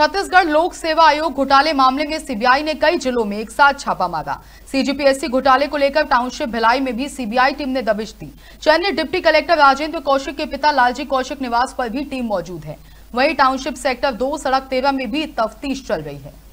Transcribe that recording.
छत्तीसगढ़ लोक सेवा आयोग घोटाले मामले में सीबीआई ने कई जिलों में एक साथ छापा मारा सीजीपीएससी घोटाले को लेकर टाउनशिप भिलाई में भी सीबीआई टीम ने दबिश दी चेन्नई डिप्टी कलेक्टर राजेंद्र कौशिक के पिता लालजी कौशिक निवास पर भी टीम मौजूद है वहीं टाउनशिप सेक्टर दो सड़क तेरह में भी तफ्तीश चल रही है